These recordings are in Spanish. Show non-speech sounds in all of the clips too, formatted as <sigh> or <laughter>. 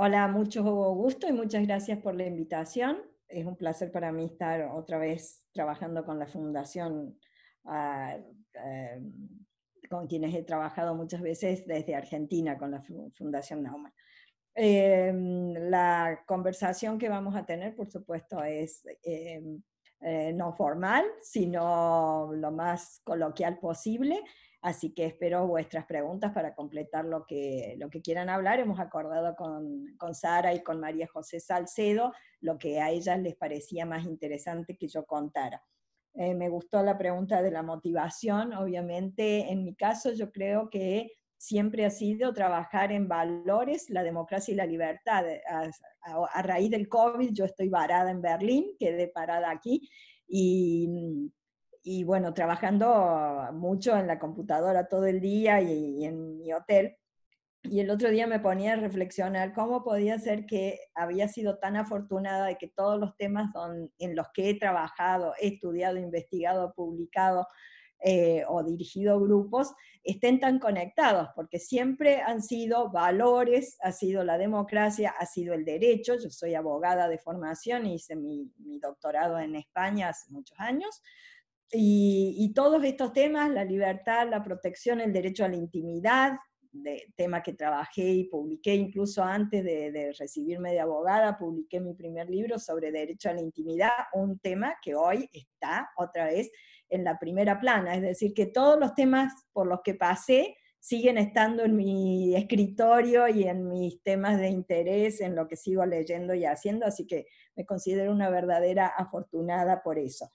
Hola, mucho gusto y muchas gracias por la invitación. Es un placer para mí estar otra vez trabajando con la Fundación, ah, eh, con quienes he trabajado muchas veces desde Argentina, con la Fundación Naumann. Eh, la conversación que vamos a tener, por supuesto, es eh, no formal, sino lo más coloquial posible, Así que espero vuestras preguntas para completar lo que, lo que quieran hablar. Hemos acordado con, con, Sara y con María José Salcedo lo que a ellas les parecía más interesante que yo contara. Eh, me gustó la pregunta de la motivación. Obviamente, en mi caso, yo creo que siempre ha sido trabajar en valores, la democracia y la libertad. Eh, a, a raíz del COVID, yo estoy varada en Berlín, quedé parada aquí y mm, y bueno, trabajando mucho en la computadora todo el día y, en mi hotel. Y el otro día me ponía a reflexionar cómo podía ser que había sido tan afortunada de que todos los temas en los que he trabajado, he estudiado, investigado, publicado eh, o dirigido grupos estén tan conectados, porque siempre han sido valores, ha sido la democracia, ha sido el derecho. Yo soy abogada de formación, hice mi, mi doctorado en España hace muchos años y, todos estos temas, la libertad, la protección, el derecho a la intimidad, de, tema que trabajé y publiqué incluso antes de, de, recibirme de abogada, publiqué mi primer libro sobre derecho a la intimidad, un tema que hoy está otra vez en la primera plana. Es decir, que todos los temas por los que pasé siguen estando en mi escritorio y en mis temas de interés, en lo que sigo leyendo y haciendo, así que me considero una verdadera afortunada por eso.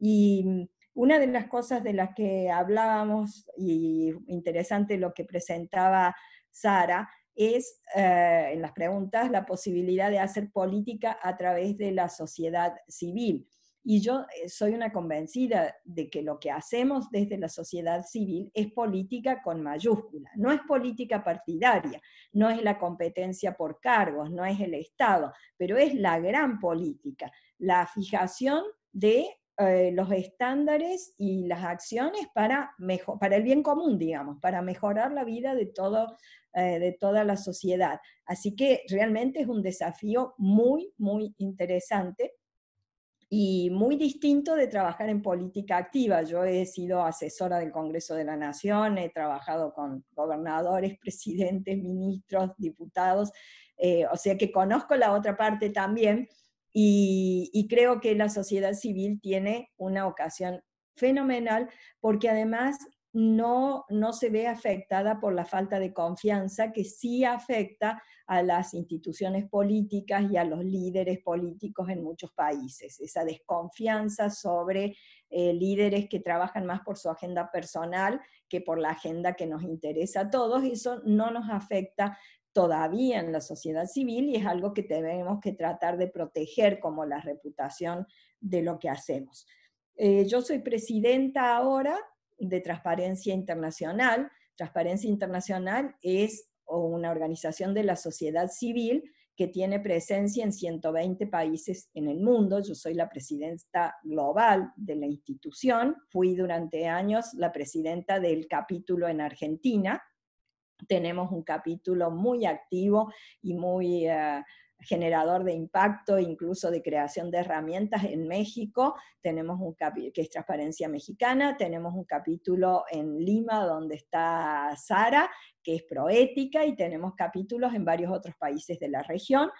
Y una de las cosas de las que hablábamos, y interesante lo que presentaba Sara, es eh, en las preguntas la posibilidad de hacer política a través de la sociedad civil. Y yo eh, soy una convencida de que lo que hacemos desde la sociedad civil es política con mayúscula, no es política partidaria, no es la competencia por cargos, no es el Estado, pero es la gran política, la fijación de eh, los estándares y las acciones para, mejor, para el bien común, digamos, para mejorar la vida de, todo, eh, de toda la sociedad. Así que realmente es un desafío muy, muy interesante y muy distinto de trabajar en política activa. Yo he sido asesora del Congreso de la Nación, he trabajado con gobernadores, <laughs> presidentes, ministros, diputados, eh, o sea que conozco la otra parte también y, creo que la sociedad civil tiene una ocasión fenomenal porque además no, no, se ve afectada por la falta de confianza que sí afecta a las instituciones políticas y a los líderes políticos en muchos países. Esa desconfianza sobre eh, líderes que trabajan más por su agenda personal que por la agenda que nos interesa a todos, eso no nos afecta todavía en la sociedad civil y es algo que tenemos que tratar de proteger como la reputación de lo que hacemos. Eh, yo soy presidenta ahora de Transparencia Internacional. Transparencia Internacional es una organización de la sociedad civil que tiene presencia en 120 países en el mundo. Yo soy la presidenta global de la institución. Fui durante años la presidenta del capítulo en Argentina, tenemos un capítulo muy activo y muy eh, generador de impacto, incluso de creación de herramientas en México, tenemos un que es Transparencia Mexicana, tenemos un capítulo en Lima donde está Sara, que es proética, y tenemos capítulos en varios otros países de la región.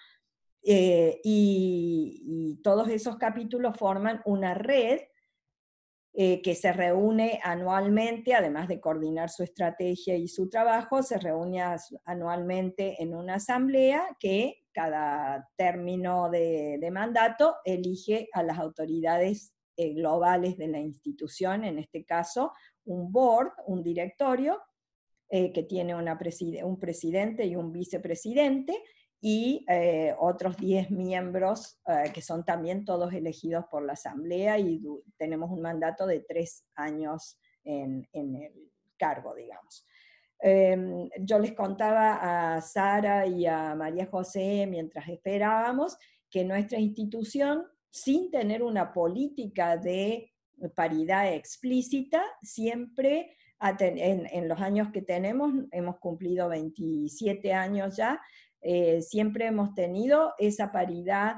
Eh, y todos esos capítulos forman una red eh, que se reúne anualmente, además de coordinar su estrategia y su trabajo, se reúne anualmente en una asamblea que cada término de, mandato elige a las autoridades eh, globales de la institución, en este caso un board, un directorio, eh, que tiene una un presidente y un vicepresidente, y eh, otros 10 miembros eh, que son también todos elegidos por la Asamblea y tenemos un mandato de tres años en, el cargo, digamos. Em, yo les contaba a Sara y a María José mientras esperábamos que nuestra institución, sin tener una política de paridad explícita, siempre en, los años que tenemos, hemos cumplido 27 años ya, eh, siempre hemos tenido esa paridad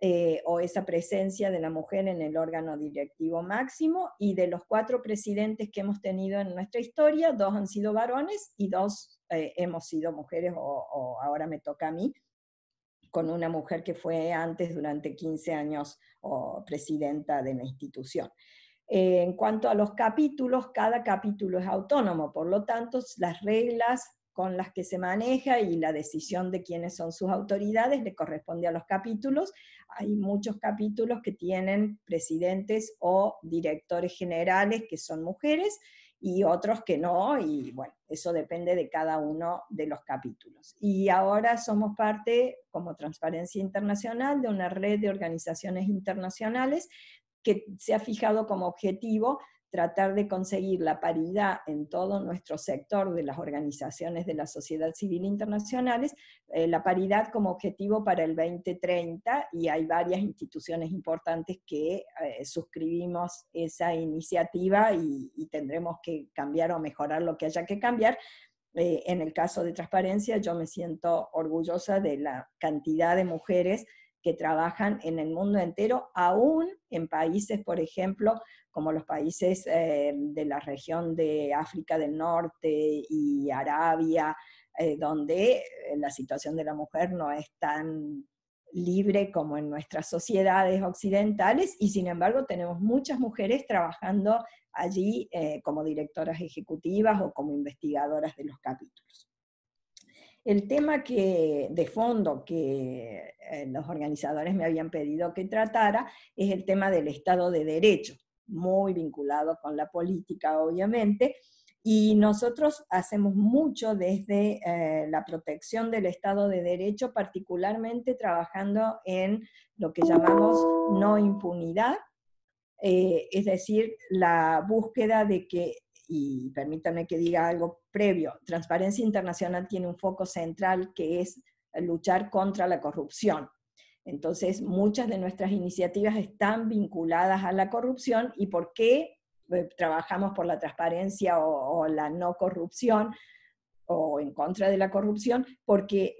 eh, o esa presencia de la mujer en el órgano directivo máximo y de los cuatro presidentes que hemos tenido en nuestra historia, dos han sido varones y dos eh, hemos sido mujeres o, ahora me toca a mí con una mujer que fue antes durante 15 años presidenta de la institución. Eh, en cuanto a los capítulos, cada capítulo es autónomo, por lo tanto, las reglas con las que se maneja y la decisión de quiénes son sus autoridades le corresponde a los capítulos. Hay muchos capítulos que tienen presidentes o directores generales que son mujeres y otros que no, y bueno, eso depende de cada uno de los capítulos. Y ahora somos parte, como Transparencia Internacional, de una red de organizaciones internacionales que se ha fijado como objetivo tratar de conseguir la paridad en todo nuestro sector de las organizaciones de la sociedad civil internacionales, eh, la paridad como objetivo para el 2030 y hay varias instituciones importantes que eh, suscribimos esa iniciativa y, tendremos que cambiar o mejorar lo que haya que cambiar. Eh, en el caso de transparencia, yo me siento orgullosa de la cantidad de mujeres que trabajan en el mundo entero, aún en países, por ejemplo, como los países eh, de la región de África del Norte y Arabia, eh, donde eh, la situación de la mujer no es tan libre como en nuestras sociedades occidentales y sin embargo tenemos muchas mujeres trabajando allí como directoras ejecutivas o como investigadoras de los capítulos. El tema que, de fondo que eh, los organizadores me habían pedido que tratara es el tema del Estado de Derecho, muy vinculado con la política, obviamente, y nosotros hacemos mucho desde eh, la protección del Estado de Derecho, particularmente trabajando en lo que llamamos no impunidad, eh, es decir, la búsqueda de que y permítanme que diga algo previo, Transparencia Internacional tiene un foco central que es luchar contra la corrupción. Entonces, muchas de nuestras iniciativas están vinculadas a la corrupción y por qué eh, trabajamos por la transparencia o, la no corrupción o en contra de la corrupción, porque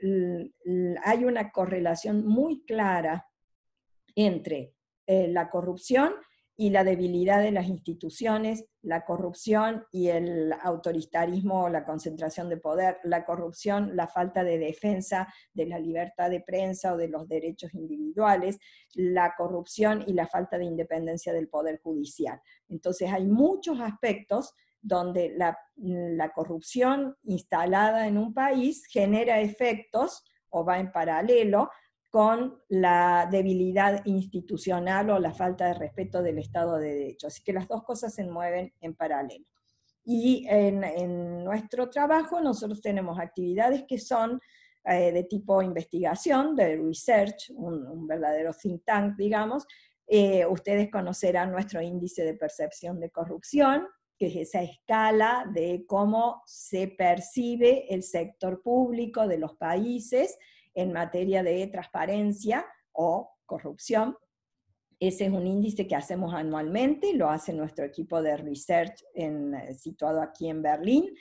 hay una correlación muy clara entre eh, la corrupción y la debilidad de las instituciones, la corrupción y el autoritarismo, la concentración de poder, la corrupción, la falta de defensa de la libertad de prensa o de los derechos individuales, la corrupción y la falta de independencia del poder judicial. Entonces hay muchos aspectos donde la, la corrupción instalada en un país genera efectos o va en paralelo con la debilidad institucional o la falta de respeto del Estado de Derecho. Así que las dos cosas se mueven en paralelo. Y en, nuestro trabajo nosotros tenemos actividades que son eh, de tipo investigación, de research, un, verdadero think tank, digamos. Eh, ustedes conocerán nuestro índice de percepción de corrupción, que es esa escala de cómo se percibe el sector público de los países en materia de transparencia o corrupción. Ese es un índice que hacemos anualmente, lo hace nuestro equipo de research eh, situado aquí en Berlín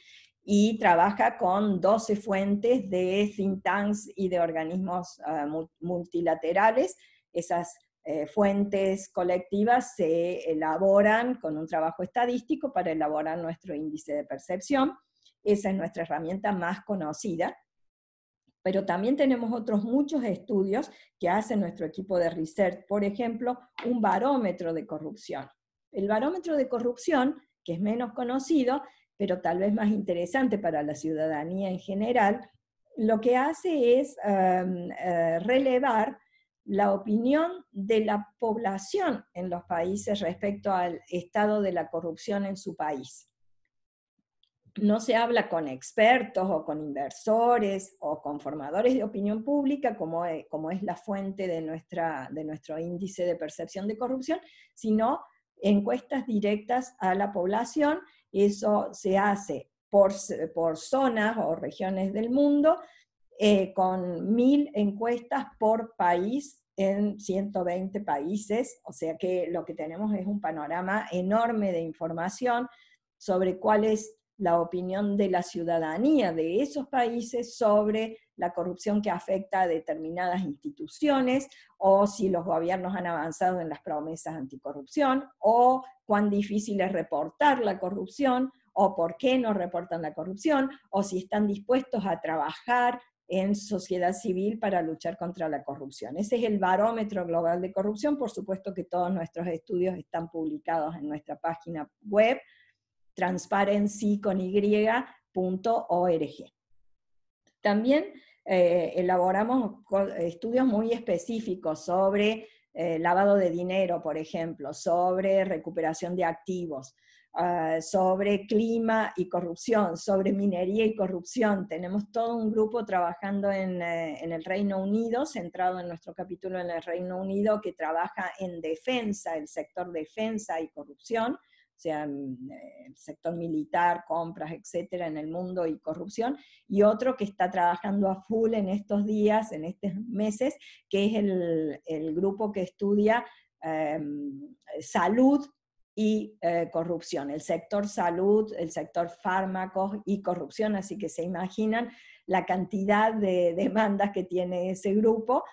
y trabaja con 12 fuentes de think tanks y de organismos eh, multilaterales. Esas eh, fuentes colectivas se elaboran con un trabajo estadístico para elaborar nuestro índice de percepción. Esa es nuestra herramienta más conocida pero también tenemos otros muchos estudios que hace nuestro equipo de research, por ejemplo, un barómetro de corrupción. El barómetro de corrupción, que es menos conocido, pero tal vez más interesante para la ciudadanía en general, lo que hace es em, eh, relevar la opinión de la población en los países respecto al estado de la corrupción en su país no se habla con expertos o con inversores o con formadores de opinión pública, como, eh, como es la fuente de, nuestra, de nuestro índice de percepción de corrupción, sino encuestas directas a la población. Eso se hace por, por zonas o regiones del mundo, eh, con mil encuestas por país en 120 países, o sea que lo que tenemos es un panorama enorme de información sobre cuál es la opinión de la ciudadanía de esos países sobre la corrupción que afecta a determinadas instituciones o si los gobiernos han avanzado en las promesas anticorrupción o cuán difícil es reportar la corrupción o por qué no reportan la corrupción o si están dispuestos a trabajar en sociedad civil para luchar contra la corrupción. Ese es el barómetro global de corrupción. Por supuesto que todos nuestros estudios están publicados en nuestra página web transparency También eh, elaboramos estudios muy específicos sobre eh, lavado de dinero, por ejemplo, sobre recuperación de activos, ah, sobre clima y corrupción, sobre minería y corrupción. Tenemos todo un grupo trabajando eh, en el Reino Unido, centrado en nuestro capítulo en el Reino Unido, que trabaja en defensa, el sector defensa y corrupción sea, el eh, sector militar, compras, etcétera, en el mundo y corrupción, y otro que está trabajando a full en estos días, en estos meses, que es el, grupo que estudia em, salud y eh, corrupción, el sector salud, el sector fármacos y corrupción, así que se imaginan la cantidad de demandas que tiene ese grupo,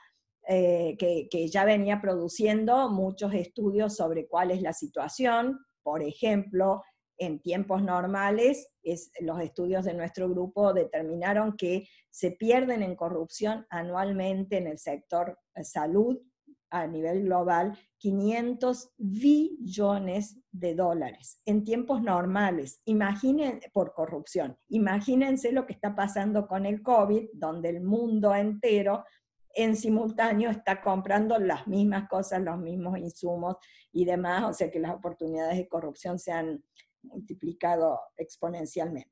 eh, que, que, ya venía produciendo muchos estudios sobre cuál es la situación, por ejemplo, en tiempos normales, los estudios de nuestro grupo determinaron que se pierden en corrupción anualmente en el sector eh, salud a nivel global 500 billones de dólares en tiempos normales, imaginen por corrupción. Imagínense lo que está pasando con el COVID, donde el mundo entero en simultáneo está comprando las mismas cosas, los mismos insumos y demás, o sea que las oportunidades de corrupción se han multiplicado exponencialmente.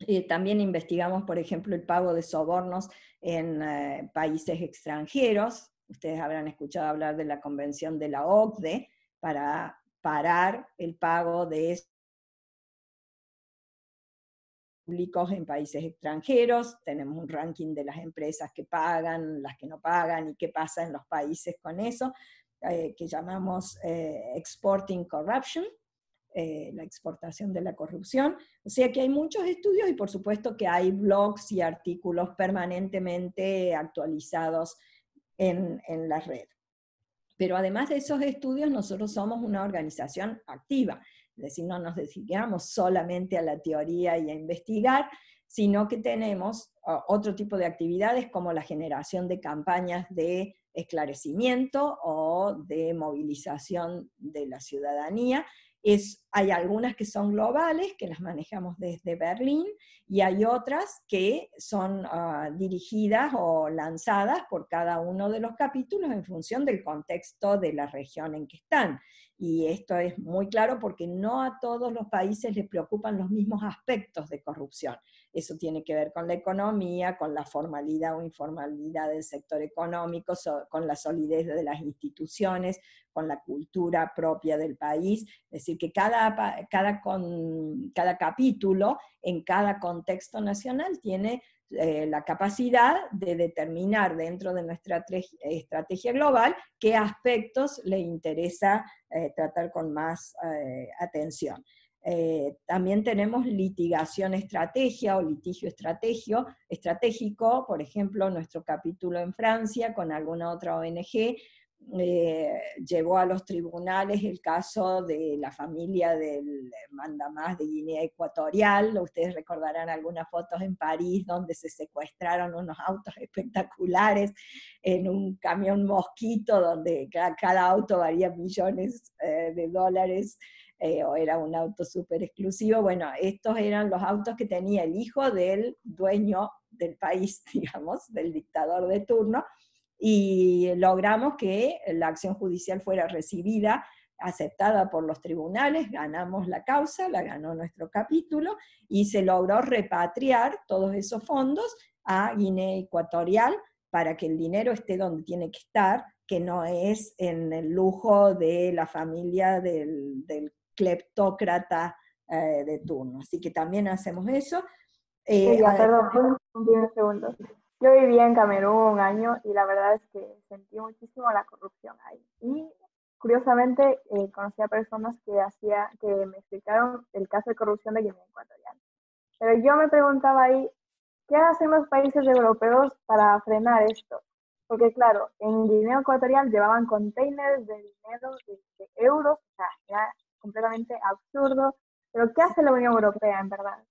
Eh, también investigamos, por ejemplo, el pago de sobornos en eh, países extranjeros. Ustedes habrán escuchado hablar de la convención de la OCDE para parar el pago de públicos en países extranjeros, tenemos un ranking de las empresas que pagan, las que no pagan y qué pasa en los países con eso, eh, que llamamos eh, Exporting Corruption, eh, la exportación de la corrupción. O sea que hay muchos estudios y por supuesto que hay blogs y artículos permanentemente actualizados en la red. Pero además de esos estudios, nosotros somos una organización activa es decir, no nos dedicamos solamente a la teoría y a investigar, sino que tenemos ah, otro tipo de actividades como la generación de campañas de esclarecimiento o de movilización de la ciudadanía. Es, hay algunas que son globales, que las manejamos desde Berlín, y hay otras que son ah, dirigidas o lanzadas por cada uno de los capítulos en función del contexto de la región en que están y esto es muy claro porque no a todos los países les preocupan los mismos aspectos de corrupción. Eso tiene que ver con la economía, con la formalidad o informalidad del sector económico, con la solidez de las instituciones, con la cultura propia del país. Es decir, que cada, cada, cada capítulo en cada contexto nacional tiene eh, la capacidad de determinar dentro de nuestra estrategia global qué aspectos le interesa eh, tratar con más eh, atención. también tenemos litigación estrategia o litigio estratégico, por ejemplo, nuestro capítulo en Francia con alguna otra ONG eh, llevó a los tribunales el caso de la familia del mandamás de Guinea Ecuatorial. Ustedes recordarán algunas fotos en París donde se secuestraron unos autos <laughs> espectaculares en un camión mosquito donde cada auto varía millones eh, de dólares. Eh, o era un auto súper exclusivo. Bueno, estos eran los autos que tenía el hijo del dueño del país, <laughs> digamos, del dictador de turno, y eh, logramos que eh, la acción judicial fuera recibida, aceptada por los tribunales, ganamos la causa, la ganó nuestro capítulo y se logró repatriar todos esos fondos a Guinea Ecuatorial para que el dinero esté donde tiene que estar, que no es en el lujo de la familia del, cleptócrata eh, de turno. Así que también hacemos eso. ya, perdón, un segundo. Yo vivía en Camerún un año y la verdad es que sentí muchísimo la corrupción ahí. Y curiosamente eh, conocí a personas que, hacía, que me explicaron el caso de corrupción de Guinea Ecuatorial. Pero yo me preguntaba ahí, ¿qué hacen los países europeos para frenar esto? Porque claro, en Guinea Ecuatorial llevaban containers de dinero, de, de euros, o sea, era completamente absurdo. Pero ¿qué hace la Unión Europea en verdad?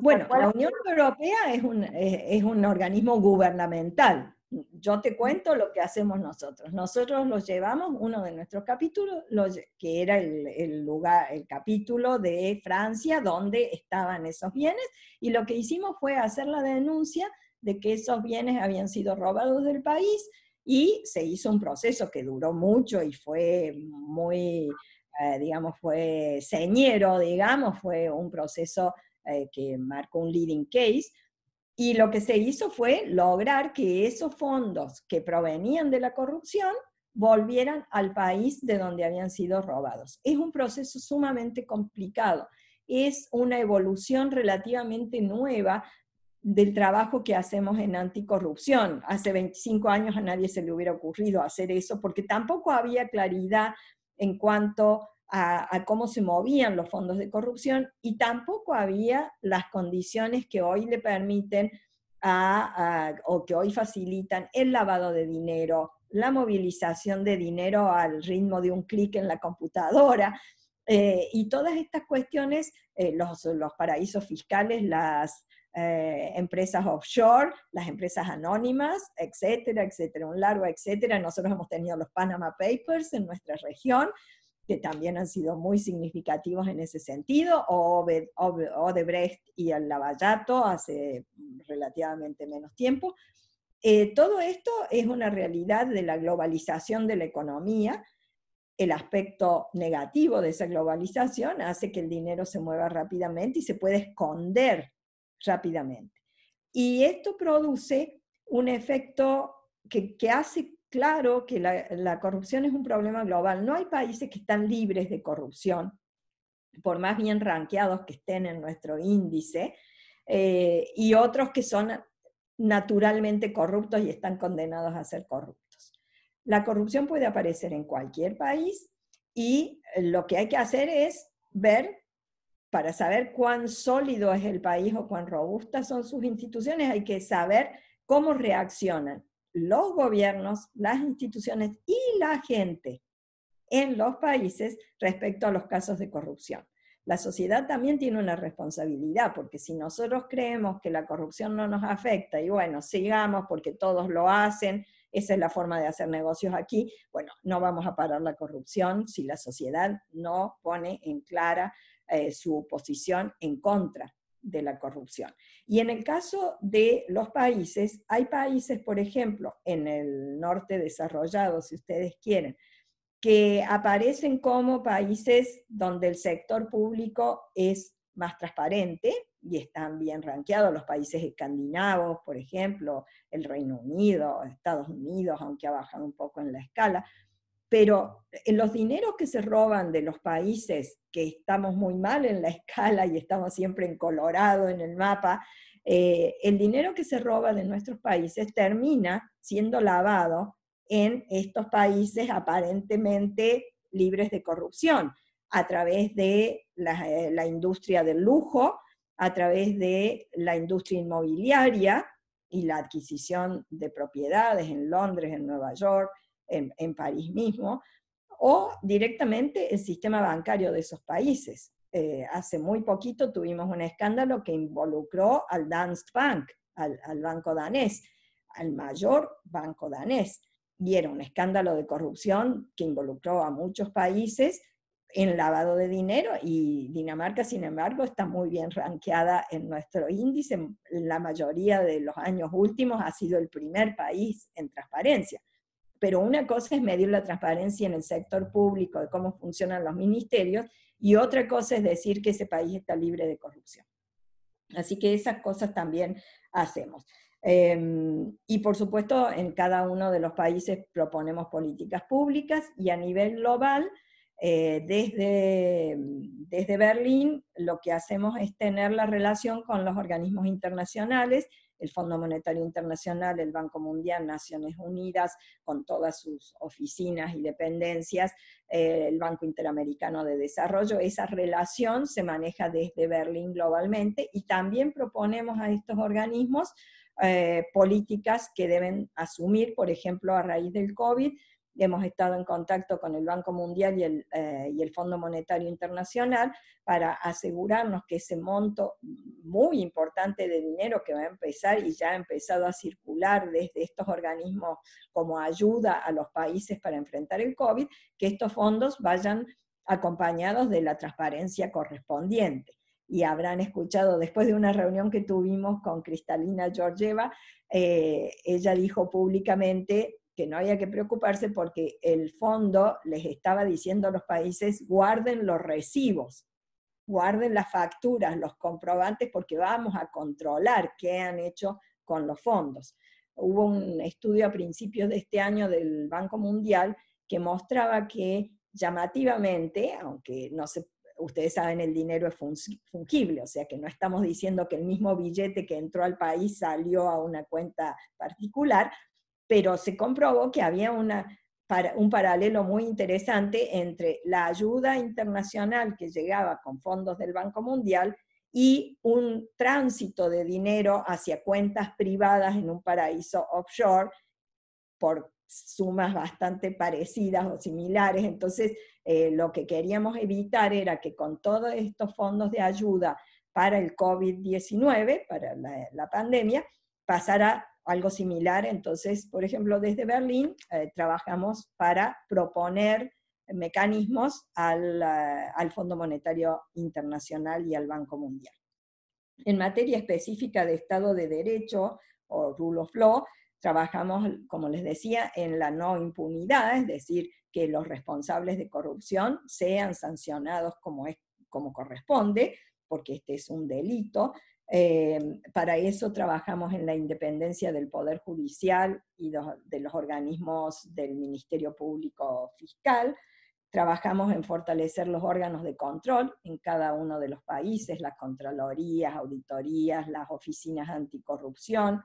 bueno, la Unión Europea es un, es un organismo gubernamental. Yo te cuento lo que hacemos nosotros. Nosotros los llevamos, uno de nuestros capítulos, que era el, lugar, el capítulo de Francia donde estaban esos bienes, y lo que hicimos fue hacer la denuncia de que esos bienes habían sido robados del país y se hizo un proceso que duró mucho y fue muy, eh, digamos, fue señero, digamos, fue un proceso eh, que marcó un leading case, y lo que se hizo fue lograr que esos fondos que provenían de la corrupción volvieran al país de donde habían sido robados. Es un proceso sumamente complicado, es una evolución relativamente nueva del trabajo que hacemos en anticorrupción. Hace 25 años a nadie se le hubiera ocurrido hacer eso porque tampoco había claridad en cuanto a, cómo se movían los fondos de corrupción y tampoco había las condiciones que hoy le permiten a, o que hoy facilitan el lavado de dinero, la movilización de dinero al ritmo de un clic en la computadora. Eh, y todas estas cuestiones, eh, los, los, paraísos fiscales, las eh, empresas offshore, las empresas anónimas, etcétera, etcétera, un largo etcétera. Nosotros hemos tenido los Panama Papers en nuestra región que también han sido muy significativos en ese sentido, o Odebrecht y el Lavallato hace relativamente menos tiempo. Eh, todo esto es una realidad de la globalización de la economía. El aspecto negativo de esa globalización hace que el dinero se mueva rápidamente y se puede esconder rápidamente. Y esto produce un efecto que, que hace claro que la, corrupción es un problema global. No hay países que están libres de corrupción, por más bien ranqueados que estén en nuestro índice, eh, y otros que son naturalmente corruptos y están condenados a ser corruptos. La corrupción puede aparecer en cualquier país y lo que hay que hacer es ver para saber cuán sólido es el país o cuán robustas son sus instituciones, hay que saber cómo reaccionan los gobiernos, las instituciones y la gente en los países respecto a los casos de corrupción. La sociedad también tiene una responsabilidad, porque si nosotros creemos que la corrupción no nos afecta y bueno, sigamos porque todos lo hacen, esa es la forma de hacer negocios aquí, bueno, no vamos a parar la corrupción si la sociedad no pone en clara eh, su posición en contra de la corrupción. Y en el caso de los países, hay países, por ejemplo, en el norte desarrollado, si ustedes quieren, que aparecen como países donde el sector público es más transparente y están bien ranqueados, los países escandinavos, por ejemplo, el Reino Unido, Estados Unidos, aunque ha bajado un poco en la escala, pero en los dineros que se roban de los países que estamos muy mal en la <laughs> escala y estamos siempre en colorado en el mapa, eh, el dinero que se roba de nuestros países termina siendo lavado en estos países aparentemente libres de corrupción, a través de la, eh, la industria del lujo, a través de la industria inmobiliaria y la adquisición de propiedades en Londres, en Nueva York, en, París mismo, o directamente el sistema bancario de esos países. Eh, hace muy poquito tuvimos un escándalo que involucró al Danske Bank, al, banco danés, al mayor banco danés. Y era un escándalo de corrupción que involucró a muchos países en lavado de dinero y Dinamarca, sin embargo, está muy bien ranqueada en nuestro índice. la mayoría de los años últimos ha sido el primer país en transparencia pero una cosa es medir la transparencia en el sector público de cómo funcionan los ministerios y otra cosa es decir que ese país está libre de corrupción. Así que esas cosas también hacemos. Em, y por supuesto, en cada uno de los países proponemos políticas públicas y a nivel global, eh, desde Berlín, lo que hacemos es tener la relación con los organismos internacionales el Fondo Monetario Internacional, el Banco Mundial, Naciones Unidas, con todas sus oficinas y dependencias, eh, el Banco Interamericano de Desarrollo. Esa relación se maneja desde Berlín globalmente y también proponemos a estos organismos eh, políticas que deben asumir, por ejemplo, a raíz del COVID, hemos estado en contacto con el Banco Mundial eh, y el, Fondo Monetario Internacional para asegurarnos que ese monto muy importante de dinero que va a empezar y ya ha empezado a circular desde estos organismos como ayuda a los países para enfrentar el COVID, que estos fondos vayan acompañados de la transparencia correspondiente y habrán escuchado después de una reunión que tuvimos con Cristalina Georgieva, eh, ella dijo públicamente que no había que preocuparse porque el fondo les estaba diciendo a los países, guarden los recibos, guarden las facturas, los comprobantes, porque vamos a controlar qué han hecho con los fondos. Hubo un estudio a principios de este año del Banco Mundial que mostraba que llamativamente, aunque no ustedes saben, el dinero es fungible, o sea que no estamos diciendo que el mismo billete que entró al país salió a una cuenta particular, pero se comprobó que había una, un paralelo muy interesante entre la ayuda internacional que llegaba con fondos del Banco Mundial y un tránsito de dinero hacia cuentas privadas en un paraíso offshore por sumas bastante parecidas o similares. Entonces, eh, lo que queríamos evitar era que con todos estos fondos de ayuda para el COVID-19, para la pandemia, pasará algo similar. Entonces, por ejemplo, desde Berlín eh, trabajamos para proponer mecanismos al, eh, al, Fondo Monetario Internacional y al Banco Mundial. En materia específica de Estado de Derecho o Rule of Law, trabajamos, como les decía, en la no impunidad, es decir, que los responsables de corrupción sean sancionados como, es, como corresponde, porque este es un delito, Em, para eso trabajamos en la independencia del Poder Judicial y de los organismos del Ministerio Público Fiscal. Trabajamos en fortalecer los órganos de control en cada uno de los países, las contralorías, auditorías, las oficinas anticorrupción.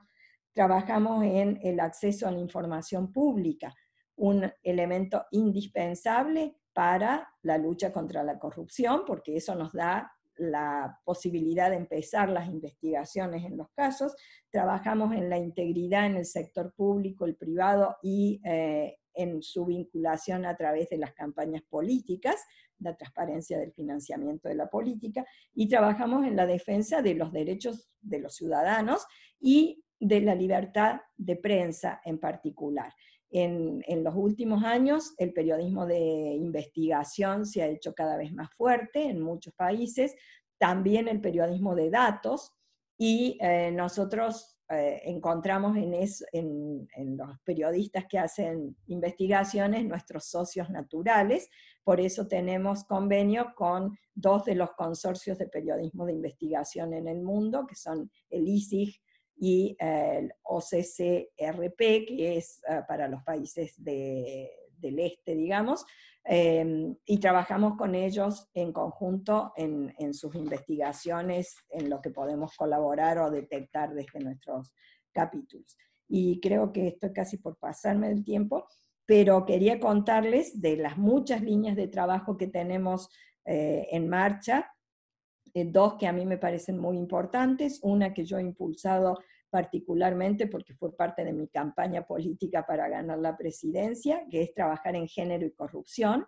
Trabajamos en el acceso a la información pública, un elemento indispensable para la lucha contra la corrupción, porque eso nos da la posibilidad de empezar las investigaciones en los casos. Trabajamos en la integridad en el sector público, el privado y eh, en su vinculación a través de las campañas políticas, la transparencia del financiamiento de la política, y trabajamos en la defensa de los derechos de los ciudadanos y de la libertad de prensa en particular. En, los últimos años, el periodismo de investigación se ha hecho cada vez más fuerte en muchos países, también el periodismo de datos, y eh, nosotros eh, encontramos en, en, en, los periodistas que hacen investigaciones nuestros socios naturales, por eso tenemos convenio con dos de los consorcios de periodismo de investigación en el mundo, que son el ISIG y eh, el OCCRP, que es ah, para los países de, del este, digamos, em, y trabajamos con ellos en conjunto en, en, sus investigaciones, en lo que podemos colaborar o detectar desde nuestros capítulos. Y creo que estoy casi por pasarme del tiempo, pero quería contarles de las muchas líneas de trabajo que tenemos eh, en marcha eh, dos que a mí me parecen muy importantes, una que yo he impulsado particularmente porque fue parte de mi campaña política para ganar la presidencia, que es trabajar en género y corrupción.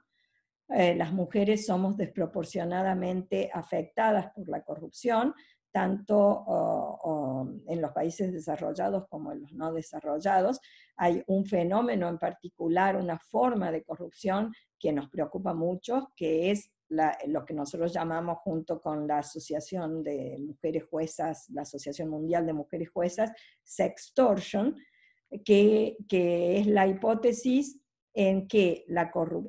Eh, las mujeres somos desproporcionadamente afectadas por la corrupción, tanto oh, oh, en los países desarrollados como en los no desarrollados. Hay un fenómeno en particular, una forma de corrupción que nos preocupa mucho, que es lo que nosotros llamamos junto con la Asociación de Mujeres Juezas, la Asociación Mundial de Mujeres Juezas, sextortion, que, es la hipótesis en que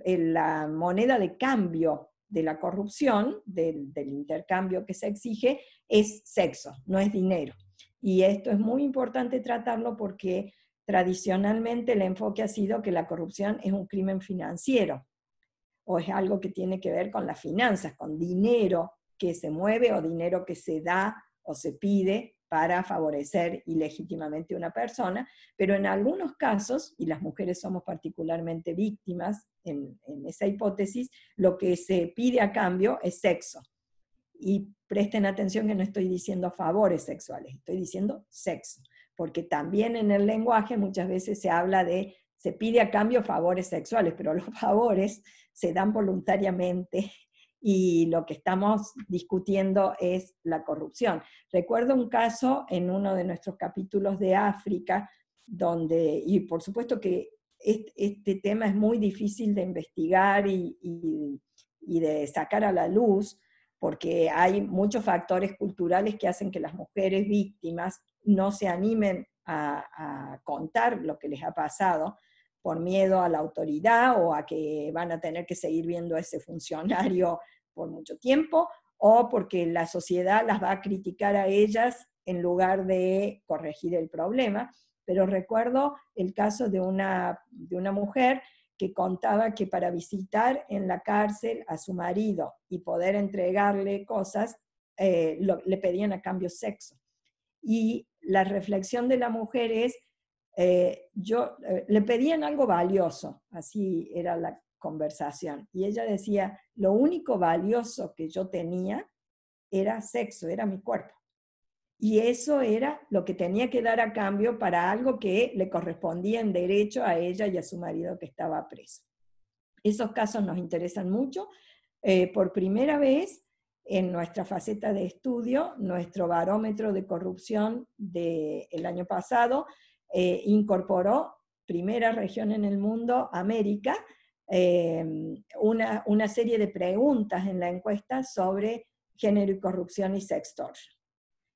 eh, la, moneda de cambio de la corrupción, del intercambio que se exige, es sexo, no es dinero. Y esto es muy importante tratarlo porque tradicionalmente el enfoque ha sido que la corrupción es un crimen financiero o es algo que tiene que ver con las finanzas, con dinero que se mueve o dinero que se da o se pide para favorecer ilegítimamente a una persona, pero en algunos casos, y las mujeres somos particularmente víctimas en, en, esa hipótesis, lo que se pide a cambio es sexo. Y presten atención que no estoy diciendo favores sexuales, estoy diciendo sexo, porque también en el lenguaje muchas veces se habla de se pide a cambio favores sexuales, pero los <laughs> favores se dan voluntariamente y lo que estamos discutiendo es la corrupción. Recuerdo un caso en uno de nuestros capítulos de África, donde, y por supuesto que este, tema es muy difícil de investigar y, de sacar a la luz, porque hay muchos factores culturales que hacen que las mujeres víctimas no se animen a, contar lo que les ha pasado, por miedo a la autoridad o a que van a tener que seguir viendo a ese funcionario por mucho tiempo o porque la sociedad las va a criticar a ellas en lugar de corregir el problema. Pero recuerdo el caso de una, de una mujer que contaba que para visitar en la cárcel a su marido y poder entregarle cosas, eh, le pedían a cambio sexo. Y la reflexión de la mujer es, eh, yo eh, le pedían algo valioso, así era la conversación. Y ella decía, lo único valioso que yo tenía era sexo, era mi cuerpo. Y eso era lo que tenía que dar a cambio para algo que le correspondía en derecho a ella y a su marido que estaba preso. Esos casos nos interesan mucho. Eh, por primera vez en nuestra faceta de estudio, nuestro barómetro de corrupción del año pasado eh, incorporó, primera región en el mundo, América, eh, una, una, serie de preguntas en la encuesta sobre género y corrupción y sextor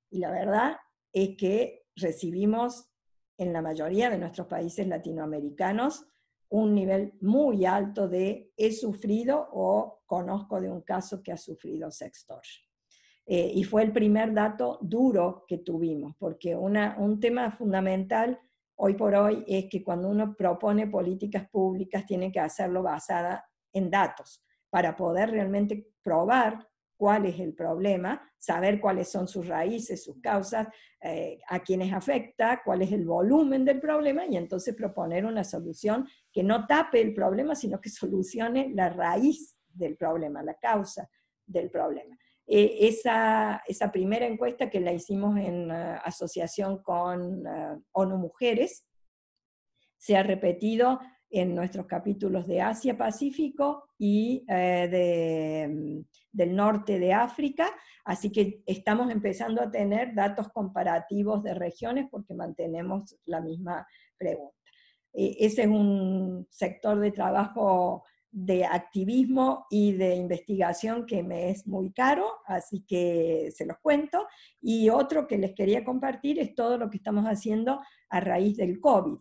Y la verdad es que recibimos en la mayoría de nuestros países latinoamericanos un nivel muy alto de he sufrido o conozco de un caso que ha sufrido sextor eh, y fue el primer dato duro que tuvimos, porque una, un tema fundamental hoy por hoy es que cuando uno propone políticas públicas tiene que hacerlo basada en datos para poder realmente probar cuál es el problema, saber cuáles son sus raíces, sus causas, eh, a quiénes afecta, cuál es el volumen del problema y entonces proponer una solución que no tape el problema, sino que <laughs> solucione la raíz del problema, la causa del problema. Eh, esa, esa, primera encuesta que la hicimos en ah, asociación con ah, ONU Mujeres se ha repetido en nuestros capítulos de Asia-Pacífico y eh, de, mm, del norte de África, así que estamos empezando a tener datos comparativos de regiones porque mantenemos la misma pregunta. Eh, ese es un sector de trabajo de activismo y de investigación que me es muy caro, así que se los cuento. Y otro que les quería compartir es todo lo que estamos haciendo a raíz del COVID.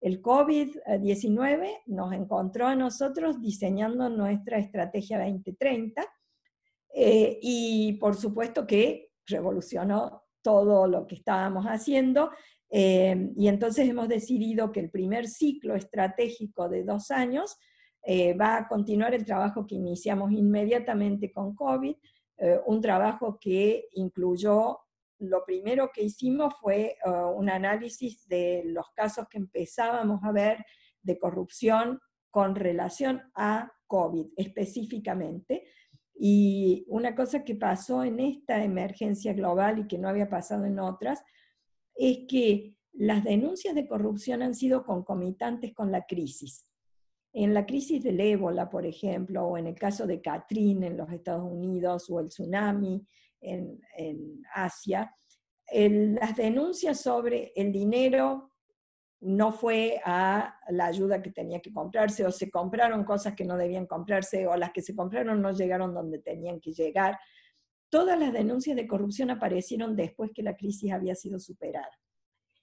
El COVID-19 nos encontró a nosotros diseñando nuestra estrategia 2030 eh, y por supuesto que revolucionó todo lo que estábamos haciendo eh, y entonces hemos decidido que el primer ciclo estratégico de dos años eh, va a continuar el trabajo que iniciamos inmediatamente con COVID, eh, un trabajo que incluyó, lo primero que hicimos fue eh, un análisis de los casos que empezábamos a ver de corrupción con relación a COVID específicamente. Y una cosa que pasó en esta emergencia global y que no había pasado en otras es que las denuncias de corrupción han sido concomitantes con la crisis. En la crisis del ébola, por ejemplo, o en el caso de Katrina en los Estados Unidos, o el tsunami en, Asia, las denuncias sobre el dinero no fue a la ayuda que tenía que comprarse, o se compraron cosas que no debían comprarse, o las que se compraron no llegaron donde tenían que llegar. Todas las denuncias de corrupción aparecieron después que la crisis había sido superada.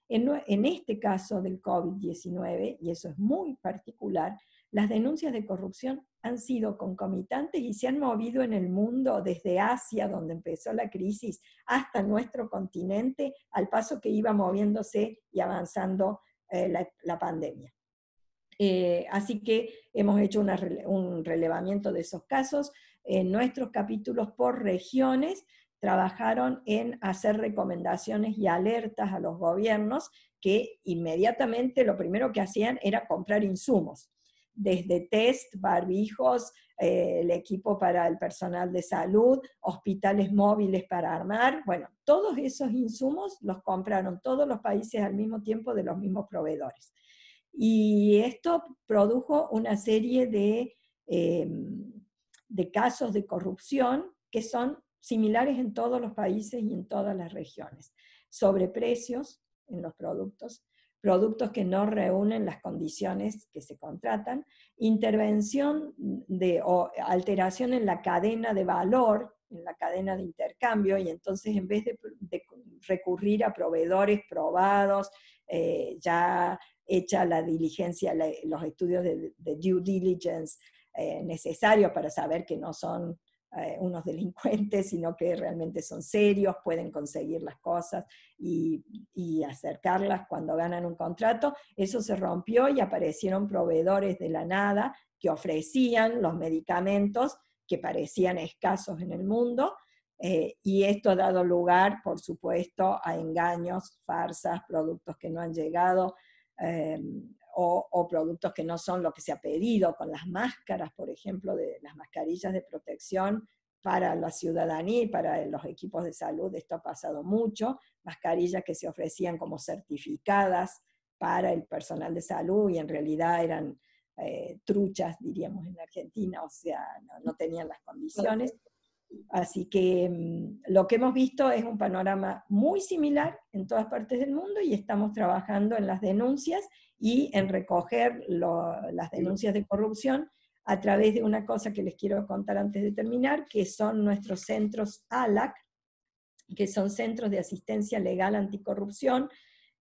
En, en este caso del COVID-19, y eso es muy particular, las denuncias de corrupción han sido concomitantes y se han movido en el mundo desde Asia, donde empezó la crisis, hasta nuestro continente, al paso que iba moviéndose y avanzando eh, la, pandemia. Eh, así que hemos hecho un relevamiento de esos casos. En nuestros capítulos por regiones trabajaron en hacer recomendaciones y alertas a los gobiernos que inmediatamente lo primero que hacían era comprar insumos desde test, barbijos, eh, el equipo para el personal de salud, hospitales móviles para armar. Bueno, todos esos insumos los compraron todos los países al mismo tiempo de los mismos proveedores. Y esto produjo una serie de, em, de casos de corrupción que son similares en todos los países y en todas las regiones. Sobre precios en los productos, productos que no reúnen las condiciones que se contratan, intervención de, o alteración en la cadena de valor, en la cadena de intercambio, y entonces en vez de, recurrir a proveedores probados, eh, ya hecha la diligencia, los estudios de, due diligence eh, necesarios para saber que no son eh, unos delincuentes, sino que realmente son serios, pueden conseguir las cosas y, acercarlas cuando ganan un contrato. Eso se rompió y aparecieron proveedores de la nada que ofrecían los medicamentos que parecían escasos en el mundo. Eh, y esto ha dado lugar, por supuesto, a engaños, farsas, productos que no han llegado, eh, o, productos que no son lo que se ha pedido, con las máscaras, por ejemplo, de las mascarillas de protección para la ciudadanía y para los equipos de salud, esto ha pasado mucho, mascarillas que se ofrecían como certificadas para el personal de salud y en realidad eran eh, truchas, diríamos, en Argentina, o sea, no, tenían las condiciones. Así que mm, lo que hemos visto es un panorama muy similar en todas partes del mundo y estamos trabajando en las denuncias y en recoger las denuncias de corrupción a través de una cosa que les quiero contar antes de terminar, que son nuestros centros ALAC, que son centros de asistencia legal anticorrupción.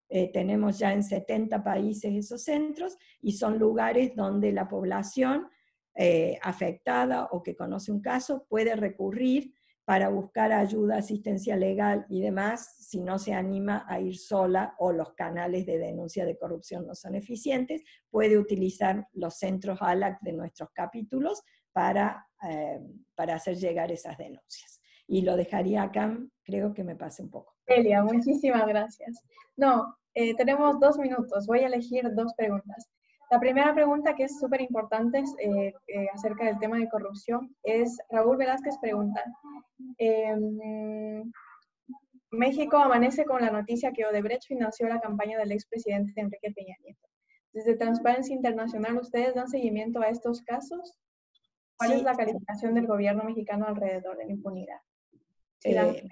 Eh, tenemos ya en 70 países esos centros y son lugares donde la población eh, afectada o que conoce un caso puede recurrir para buscar ayuda, asistencia legal y demás, si no se anima a ir sola o los canales de denuncia de corrupción no son eficientes, puede utilizar los centros ALAC de nuestros capítulos para, eh, para hacer llegar esas denuncias. Y lo dejaría acá, creo que me pase un poco. Elia, muchísimas gracias. No, eh, tenemos dos minutos, voy a elegir dos preguntas. La primera pregunta que es súper importante eh, eh, acerca del tema de corrupción es, Raúl Velázquez pregunta, em, México amanece con la noticia que Odebrecht financió la campaña del expresidente Enrique Peña Nieto. Desde Transparency Internacional, ¿ustedes dan seguimiento a estos casos? ¿Cuál es la calificación del gobierno mexicano alrededor de la impunidad? bueno, eh,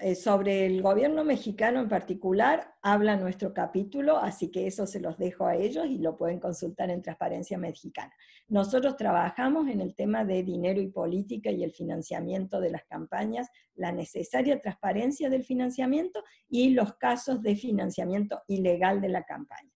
eh, sobre el gobierno mexicano en particular habla nuestro capítulo, así que eso se los dejo a ellos y lo pueden consultar en Transparencia Mexicana. Nosotros trabajamos en el tema de dinero y política y el financiamiento de las campañas, la necesaria transparencia del financiamiento y los casos de financiamiento ilegal de la campaña.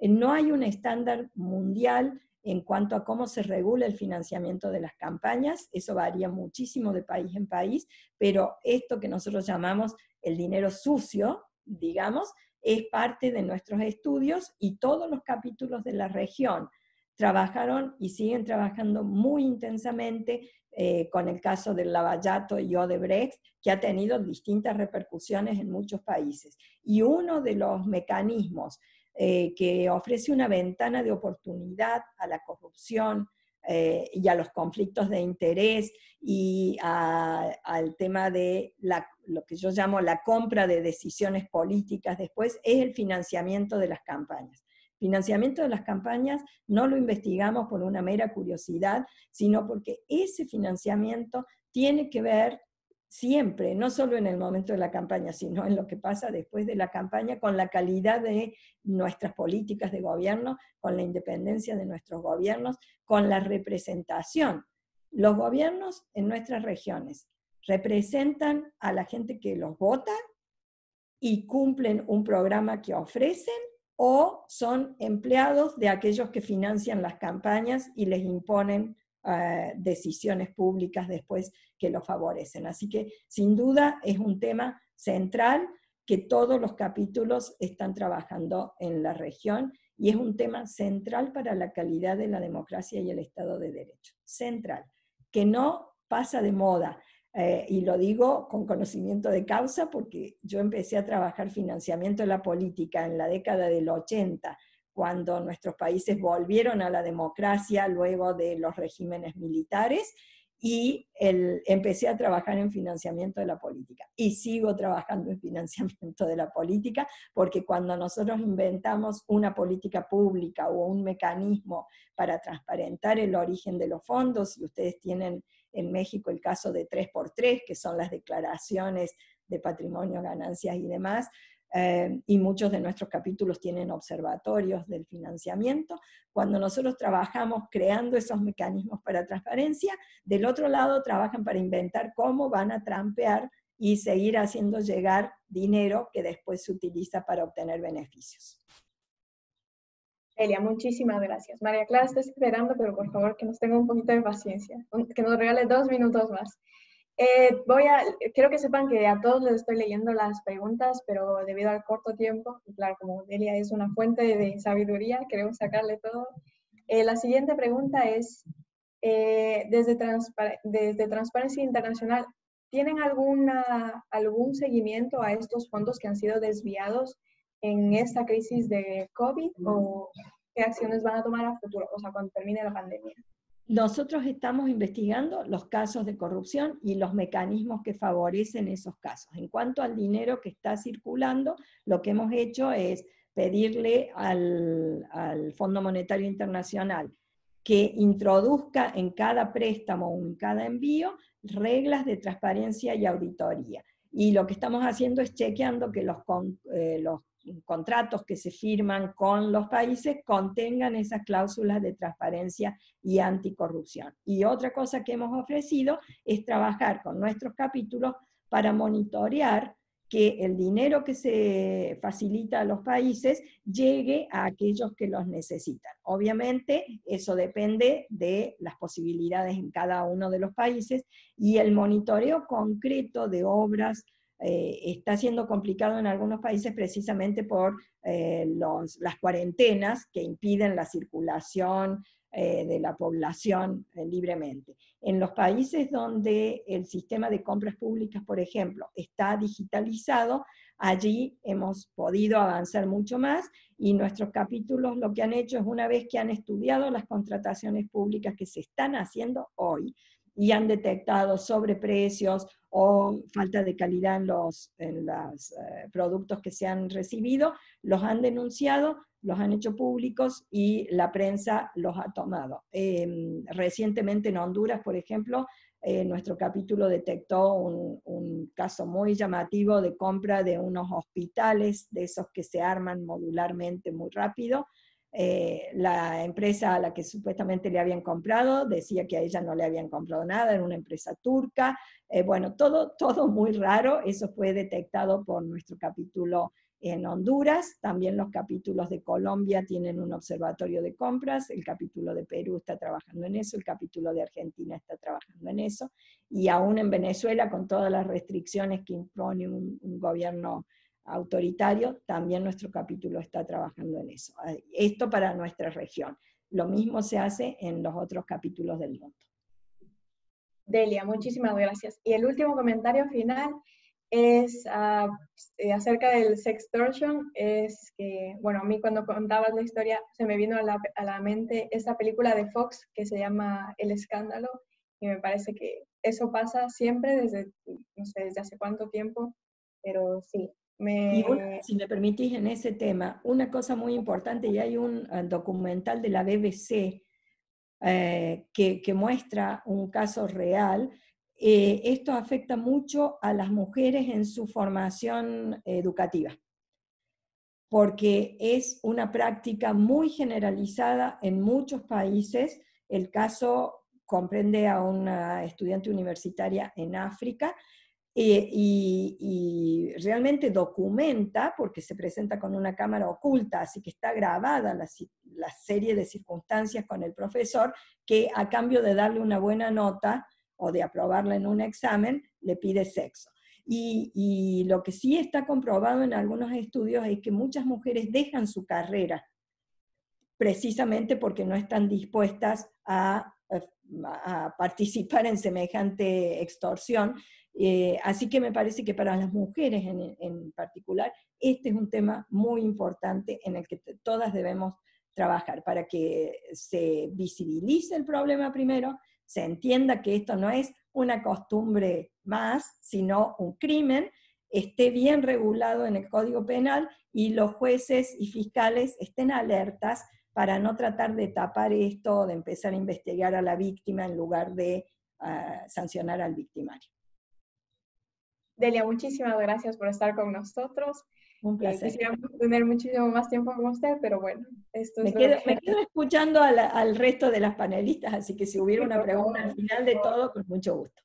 Eh, no hay un estándar mundial en cuanto a cómo se regula el financiamiento de las campañas, eso varía muchísimo de país en país, pero esto que nosotros llamamos el dinero sucio, digamos, es parte de nuestros estudios y todos los capítulos de la región trabajaron y siguen trabajando muy intensamente eh, con el caso del Lavallato y Odebrecht, que ha tenido distintas repercusiones en muchos países. Y uno de los mecanismos eh, que ofrece una ventana de oportunidad a la corrupción eh, y a los conflictos de interés y al tema de lo que yo llamo la compra de decisiones políticas después, es el financiamiento de las campañas financiamiento de las campañas no lo investigamos por una mera curiosidad, sino porque ese financiamiento tiene que ver siempre, no solo en el momento de la campaña, sino en lo que pasa después de la campaña, con la calidad de nuestras políticas de gobierno, con la independencia de nuestros gobiernos, con la representación. Los gobiernos en nuestras regiones representan a la gente que los vota y cumplen un programa que ofrecen o son empleados de aquellos que financian las campañas y les imponen eh, decisiones públicas después que lo favorecen. Así que sin duda es un tema central que todos los capítulos están trabajando en la región y es un tema central para la calidad de la democracia y el Estado de Derecho. Central, que no pasa de moda. Eh, y lo digo con conocimiento de causa porque yo empecé a trabajar financiamiento de la política en la década del 80 cuando nuestros países volvieron a la democracia luego de los regímenes militares y empecé a trabajar en financiamiento de la política y sigo trabajando en financiamiento de la política porque cuando nosotros inventamos una política pública o un mecanismo para transparentar el origen de los fondos, y ustedes tienen en México el caso de 3x3, que son las declaraciones de patrimonio, ganancias y demás, eh, y muchos de nuestros capítulos tienen observatorios del financiamiento. Cuando nosotros trabajamos creando esos mecanismos para transparencia, del otro lado trabajan para inventar cómo van a trampear y seguir haciendo llegar dinero que después se utiliza para obtener beneficios. Elia, muchísimas gracias. María Clara estoy esperando, pero por favor que nos tenga un poquito de paciencia, que nos regale dos minutos más. Eh, voy a, quiero que sepan que a todos les estoy leyendo las preguntas, pero debido al corto tiempo, claro, como Delia es una fuente de sabiduría, queremos sacarle todo. Eh, la siguiente pregunta es, eh, desde, desde Transparency Internacional, ¿tienen alguna, algún seguimiento a estos fondos que han sido desviados en esta crisis de COVID o qué acciones van a tomar a futuro, o sea, cuando termine la pandemia? Nosotros estamos investigando los casos de corrupción y los mecanismos que favorecen esos casos. En cuanto al dinero que está circulando, lo que hemos hecho es pedirle al, al Fondo Monetario Internacional que introduzca en cada préstamo o en cada envío reglas de transparencia y auditoría. Y lo que estamos haciendo es chequeando que los, eh, los contratos que se firman con los países contengan esas cláusulas de transparencia y anticorrupción. Y otra cosa que hemos ofrecido es trabajar con nuestros capítulos para monitorear que el dinero que se facilita a los países llegue a aquellos que los necesitan. Obviamente, eso depende de las posibilidades en cada uno de los países y el monitoreo concreto de obras, eh, está siendo complicado en algunos países precisamente por eh, las cuarentenas que impiden la circulación eh, de la población libremente. En los países donde el sistema de compras públicas, por ejemplo, está digitalizado, allí hemos podido avanzar mucho más y nuestros capítulos lo que han hecho es una vez que han estudiado las contrataciones públicas que se están haciendo hoy, y han detectado sobreprecios o falta de calidad en los eh, productos que se han recibido, los han denunciado, los han hecho públicos y la prensa los ha tomado. Em, recientemente en Honduras, por ejemplo, eh, nuestro capítulo detectó un, caso muy llamativo de compra de unos hospitales, de esos que se arman modularmente muy rápido, eh, la empresa a la que supuestamente le habían comprado decía que a ella no le habían comprado nada, era una empresa turca. Eh, bueno, todo, todo muy raro, eso fue detectado por nuestro capítulo en Honduras, también los capítulos de Colombia tienen un observatorio de compras, el capítulo de Perú está trabajando en eso, el capítulo de Argentina está trabajando en eso, y aún en Venezuela, con todas las restricciones que impone un gobierno autoritario, también nuestro capítulo está trabajando en eso. Ah, esto para nuestra región. Lo mismo se hace en los otros capítulos del mundo. Delia, muchísimas gracias. Y el último comentario final es ah, eh, acerca del sextortion, es que, bueno, a mí cuando contabas la historia se me vino a la, a la, mente esa película de Fox que se llama El Escándalo y me parece que eso pasa siempre desde, no sé, desde hace cuánto tiempo, pero sí, me... si me permitís en ese tema, una cosa muy importante, y hay un ah, documental de la BBC eh, que, muestra un caso real, eh, esto afecta mucho a las mujeres en su formación educativa, porque es una práctica muy generalizada en muchos países. El caso comprende a una estudiante universitaria en África eh, y, realmente documenta, porque se presenta con una cámara oculta, así que está grabada la, serie de circunstancias con el profesor, que a cambio de darle una buena nota o de aprobarla en un examen, le pide sexo. Y, lo que sí está comprobado en algunos estudios es que muchas mujeres dejan su carrera precisamente porque no están dispuestas a eh, participar en semejante extorsión eh, así que me parece que para las mujeres en, particular, este es un tema muy importante en el que todas debemos trabajar para que se visibilice el problema primero, se entienda que esto no es una costumbre más, sino un crimen, esté bien regulado en el Código Penal y los jueces y fiscales estén alertas para no tratar de tapar esto, de empezar a investigar a la víctima en lugar de ah, sancionar al victimario. Delia, muchísimas gracias por estar con nosotros. Un eh, placer. Quisiéramos tener muchísimo más tiempo con usted, pero bueno, esto es me <laughs> quedo escuchando al resto de las panelistas, así que si hubiera una pregunta al final de todo, con mucho gusto.